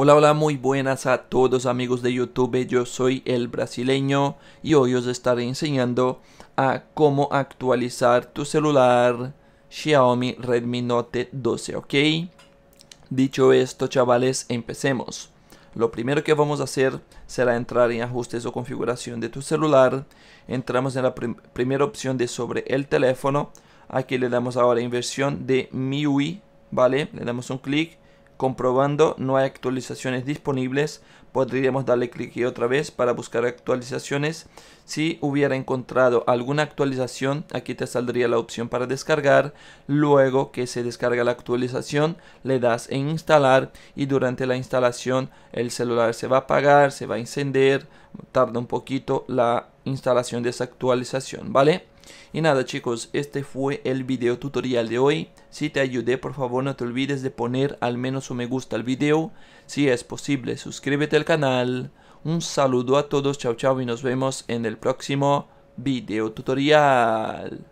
Hola, hola, muy buenas a todos amigos de YouTube, yo soy el brasileño y hoy os estaré enseñando a cómo actualizar tu celular Xiaomi Redmi Note 12, ¿ok? Dicho esto, chavales, empecemos. Lo primero que vamos a hacer será entrar en ajustes o configuración de tu celular. Entramos en la primera opción de sobre el teléfono. Aquí le damos ahora inversión versión de MIUI, ¿vale? Le damos un clic comprobando no hay actualizaciones disponibles podríamos darle clic otra vez para buscar actualizaciones si hubiera encontrado alguna actualización aquí te saldría la opción para descargar luego que se descarga la actualización le das en instalar y durante la instalación el celular se va a apagar se va a encender tarda un poquito la instalación de esa actualización vale y nada chicos, este fue el video tutorial de hoy. Si te ayudé por favor no te olvides de poner al menos un me gusta al video. Si es posible suscríbete al canal. Un saludo a todos, chao chao y nos vemos en el próximo video tutorial.